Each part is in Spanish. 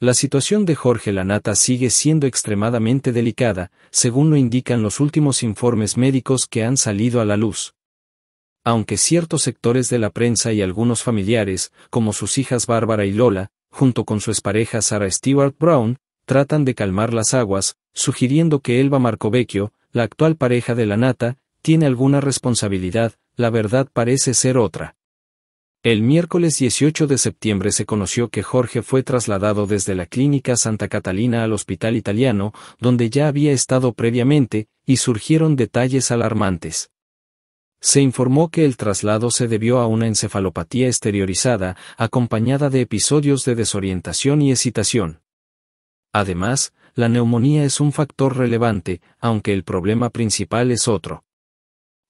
La situación de Jorge Lanata sigue siendo extremadamente delicada, según lo indican los últimos informes médicos que han salido a la luz. Aunque ciertos sectores de la prensa y algunos familiares, como sus hijas Bárbara y Lola, junto con su expareja Sara Stewart Brown, tratan de calmar las aguas, sugiriendo que Elba Marcovecchio, la actual pareja de Lanata, tiene alguna responsabilidad, la verdad parece ser otra. El miércoles 18 de septiembre se conoció que Jorge fue trasladado desde la clínica Santa Catalina al hospital italiano, donde ya había estado previamente, y surgieron detalles alarmantes. Se informó que el traslado se debió a una encefalopatía exteriorizada, acompañada de episodios de desorientación y excitación. Además, la neumonía es un factor relevante, aunque el problema principal es otro.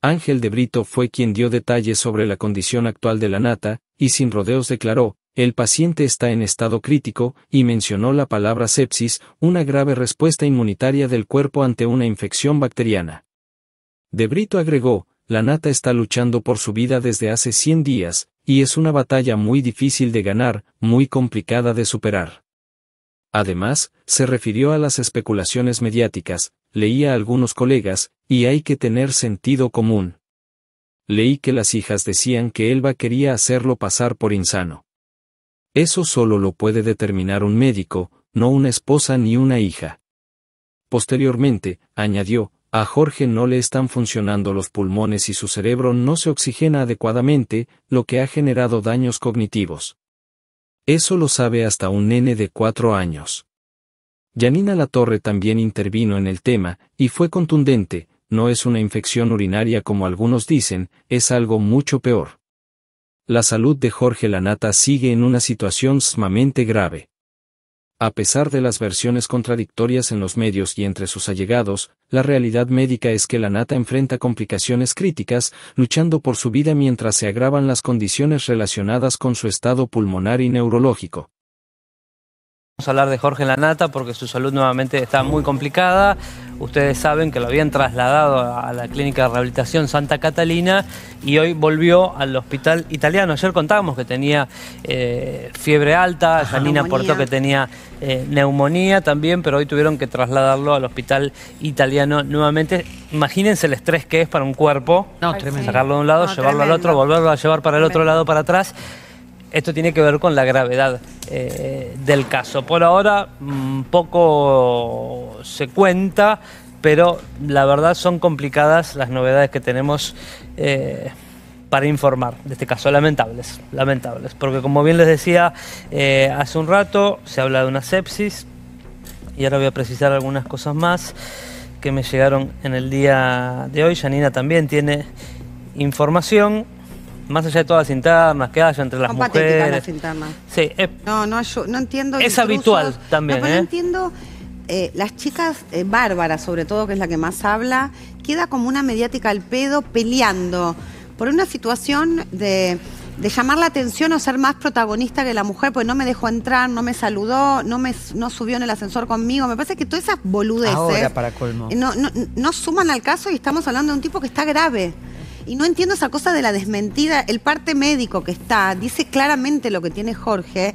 Ángel de Brito fue quien dio detalles sobre la condición actual de la nata, y sin rodeos declaró, el paciente está en estado crítico, y mencionó la palabra sepsis, una grave respuesta inmunitaria del cuerpo ante una infección bacteriana. De Brito agregó, la nata está luchando por su vida desde hace 100 días, y es una batalla muy difícil de ganar, muy complicada de superar. Además, se refirió a las especulaciones mediáticas, leía a algunos colegas, y hay que tener sentido común. Leí que las hijas decían que Elba quería hacerlo pasar por insano. Eso solo lo puede determinar un médico, no una esposa ni una hija. Posteriormente, añadió, a Jorge no le están funcionando los pulmones y su cerebro no se oxigena adecuadamente, lo que ha generado daños cognitivos. Eso lo sabe hasta un nene de cuatro años. Yanina Latorre también intervino en el tema, y fue contundente, no es una infección urinaria como algunos dicen, es algo mucho peor. La salud de Jorge Lanata sigue en una situación sumamente grave. A pesar de las versiones contradictorias en los medios y entre sus allegados, la realidad médica es que Lanata enfrenta complicaciones críticas, luchando por su vida mientras se agravan las condiciones relacionadas con su estado pulmonar y neurológico. Vamos a hablar de Jorge Lanata porque su salud nuevamente está muy complicada. Ustedes saben que lo habían trasladado a la clínica de rehabilitación Santa Catalina y hoy volvió al hospital italiano. Ayer contábamos que tenía eh, fiebre alta, Janina aportó que tenía eh, neumonía también, pero hoy tuvieron que trasladarlo al hospital italiano nuevamente. Imagínense el estrés que es para un cuerpo. Sacarlo de un lado, llevarlo al otro, volverlo a llevar para el otro lado, para atrás. Esto tiene que ver con la gravedad eh, del caso. Por ahora mm, poco se cuenta, pero la verdad son complicadas las novedades que tenemos eh, para informar de este caso. Lamentables, lamentables. Porque como bien les decía eh, hace un rato, se habla de una sepsis y ahora voy a precisar algunas cosas más que me llegaron en el día de hoy. Janina también tiene información más allá de todas las internas que haya entre las Son mujeres. las internas. Sí, es, no, no, yo no entiendo. Es habitual también. No, ¿eh? no entiendo. Eh, las chicas eh, bárbaras, sobre todo, que es la que más habla, queda como una mediática al pedo peleando por una situación de, llamar la atención o ser más protagonista que la mujer, pues no me dejó entrar, no me saludó, no me subió en el ascensor conmigo. Me parece que todas esas boludeces Ahora, para colmo. Eh, no suman al caso y estamos hablando de un tipo que está grave. Y no entiendo esa cosa de la desmentida. El parte médico que está dice claramente lo que tiene Jorge.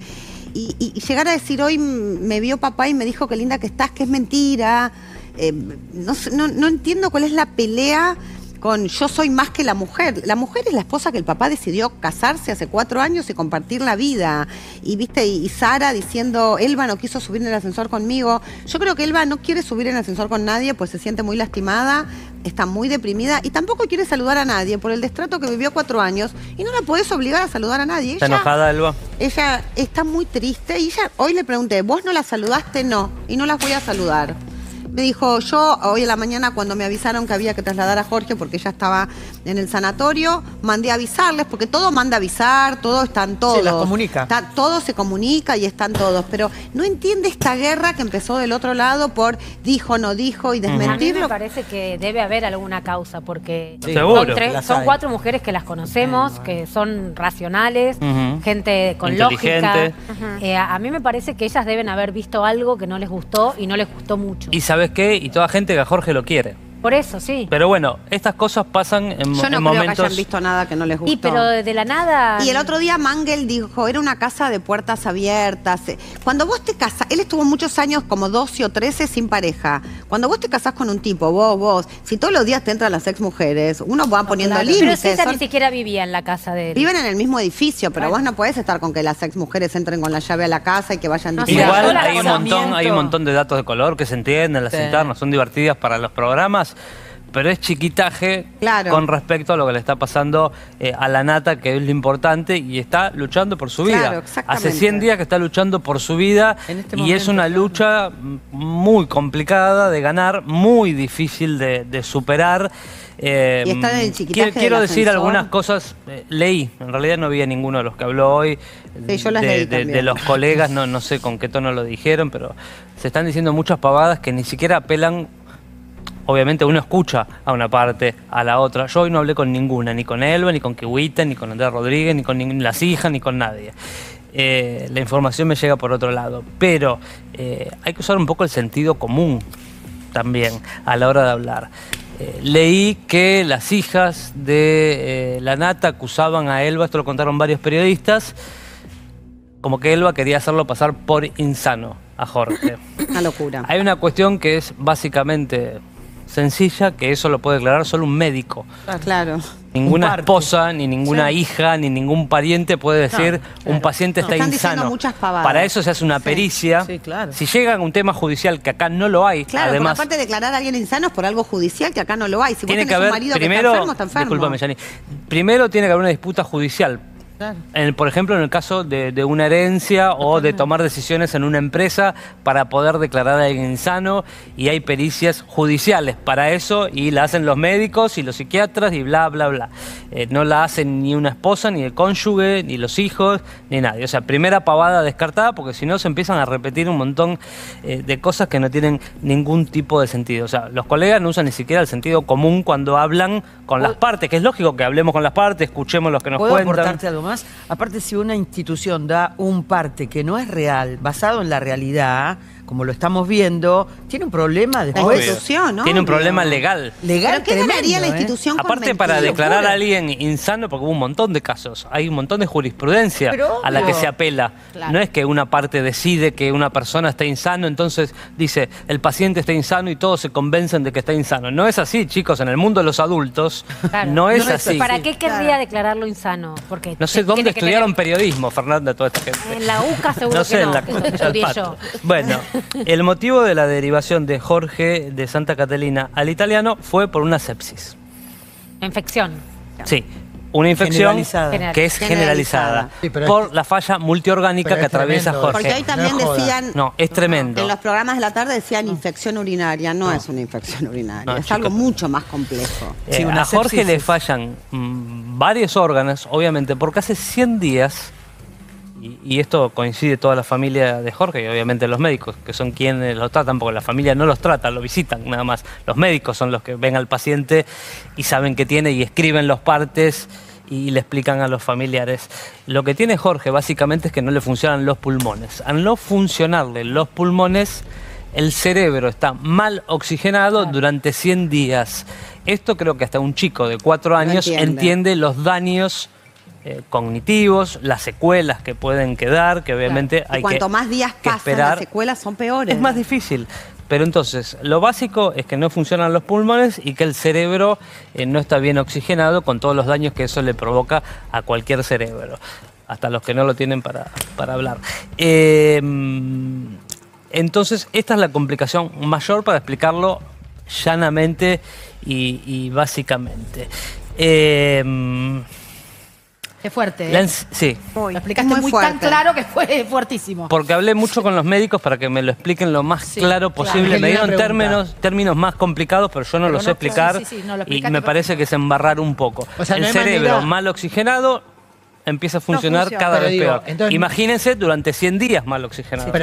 Y, llegar a decir hoy me vio papá y me dijo que linda que estás, que es mentira. Eh, no, no entiendo cuál es la pelea con Yo soy más que la mujer. La mujer es la esposa que el papá decidió casarse hace cuatro años y compartir la vida. Y viste, y, Sara diciendo, Elba no quiso subir en el ascensor conmigo. Yo creo que Elba no quiere subir en el ascensor con nadie, pues se siente muy lastimada, está muy deprimida y tampoco quiere saludar a nadie por el destrato que vivió cuatro años. Y no la puedes obligar a saludar a nadie. ¿Está enojada, Elba? Ella está muy triste y ella, hoy le pregunté, ¿vos no la saludaste? No, y no las voy a saludar. Me dijo, yo hoy en la mañana cuando me avisaron que había que trasladar a Jorge porque ya estaba en el sanatorio, mandé a avisarles, porque todo manda avisar, todo están todos. Se comunica. Está, todo se comunica y están todos. Pero no entiende esta guerra que empezó del otro lado por dijo, no dijo y desmentirlo. A mí me parece que debe haber alguna causa, porque son, cuatro mujeres que las conocemos, que son racionales, gente con lógica. Eh, a mí me parece que ellas deben haber visto algo que no les gustó y no les gustó mucho. Y es qué? Y toda gente que a Jorge lo quiere. Por eso, sí. Pero bueno, estas cosas pasan en, Yo no creo momentos. que visto nada que no les gustó. Y pero de la nada. Y el otro día Mangel dijo, era una casa de puertas abiertas. Cuando vos te casas, él estuvo muchos años, como 12 o 13, sin pareja. Cuando vos te casás con un tipo, vos, vos, si todos los días te entran las ex mujeres, uno va poniendo límites. Pero esa ni siquiera vivía en la casa de él. Viven en el mismo edificio, pero vos no podés estar con que las ex mujeres entren con la llave a la casa y que vayan Igual hay un montón, hay un montón de datos de color que se entienden, las internas son divertidas para los programas pero es chiquitaje con respecto a lo que le está pasando eh, a la nata, que es lo importante, y está luchando por su vida. Hace 100 días que está luchando por su vida este y es una lucha muy complicada de ganar, muy difícil de, superar. y en el eh, quiero, decir algunas cosas, eh, leí, en realidad no vi a ninguno de los que habló hoy, de, los colegas, no, no sé con qué tono lo dijeron, pero se están diciendo muchas pavadas que ni siquiera apelan obviamente uno escucha a una parte, a la otra. Yo hoy no hablé con ninguna, ni con Elba, ni con Kiwita, ni con Andrea Rodríguez, ni con las hijas, ni con nadie. Eh, la información me llega por otro lado, pero eh, hay que usar un poco el sentido común también a la hora de hablar. Eh, leí que las hijas de la nata acusaban a Elba, esto lo contaron varios periodistas, como que Elba quería hacerlo pasar por insano a Jorge. Una locura. Hay una cuestión que es básicamente sencilla que eso lo puede declarar solo un médico. Ah, claro. Ninguna esposa, ni ninguna hija, ni ningún pariente puede decir un paciente está insano. Para eso se hace una pericia. Sí, claro. Si llega a un tema judicial que acá no lo hay, claro, además. aparte de declarar a alguien insano es por algo judicial que acá no lo hay. Si que un marido primero, está enfermo, está enfermo. Primero tiene que haber una disputa judicial por ejemplo, en el caso de, una herencia o de tomar decisiones en una empresa para poder declarar a alguien sano y hay pericias judiciales para eso y la hacen los médicos y los psiquiatras y bla, bla, bla. Eh, no la hacen ni una esposa, ni el cónyuge, ni los hijos, ni nadie. O sea, primera pavada descartada porque si no se empiezan a repetir un montón eh, de cosas que no tienen ningún tipo de sentido. O sea, los colegas no usan ni siquiera el sentido común cuando hablan con las partes, que es lógico que hablemos con las partes, escuchemos lo que nos cuentan. Aparte, si una institución da un parte que no es real, basado en la realidad, como lo estamos viendo, tiene un problema de ¿no? Tiene un problema legal. Legal, ¿Pero qué tremendo, la ¿eh? institución? Aparte, para declarar a alguien insano, porque hubo un montón de casos, hay un montón de jurisprudencia a la que se apela. No es que una parte decide que una persona está insano, entonces dice, el paciente está insano y todos se convencen de que está insano. No es así, chicos, en el mundo de los adultos no, es así. ¿Para qué querría declararlo insano? Porque no sé dónde estudiaron periodismo, Fernanda, toda esta gente. En la UCA seguro no sé, en la... Bueno, el motivo de la derivación de Jorge de Santa Catalina al italiano fue por una sepsis. Infección. Sí, una infección que es generalizada, por la falla multiorgánica que atraviesa Jorge. Porque ahí también decían, No, es en los programas de la tarde decían infección urinaria. No, es una infección urinaria, es algo mucho más complejo. Eh, si a Jorge le fallan mm, varios órganos, obviamente, porque hace 100 días y, esto coincide toda la familia de Jorge y obviamente los médicos, que son quienes lo tratan, porque la familia no los trata, lo visitan nada más. Los médicos son los que ven al paciente y saben qué tiene y escriben los partes y le explican a los familiares. Lo que tiene Jorge básicamente es que no le funcionan los pulmones. Al no funcionarle los pulmones, el cerebro está mal oxigenado durante 100 días. Esto creo que hasta un chico de 4 años entiende los daños eh, cognitivos, las secuelas que pueden quedar, que obviamente hay cuanto que. Cuanto más días que las secuelas son peores. Es más difícil. Pero entonces, lo básico es que no funcionan los pulmones y que el cerebro eh, no está bien oxigenado con todos los daños que eso le provoca a cualquier cerebro, hasta los que no lo tienen para, hablar. Em, entonces, esta es la complicación mayor para explicarlo llanamente y, y básicamente. Eh, es fuerte. ¿eh? sí, Lo explicaste muy, tan claro que fue fuertísimo. porque hablé mucho con los médicos para que me lo expliquen lo más claro posible. Me dieron términos, términos más complicados, pero yo no los sé explicar. y me parece que es embarrar un poco. El cerebro mal oxigenado empieza a funcionar cada vez peor. Imagínense durante 100 días mal oxigenado.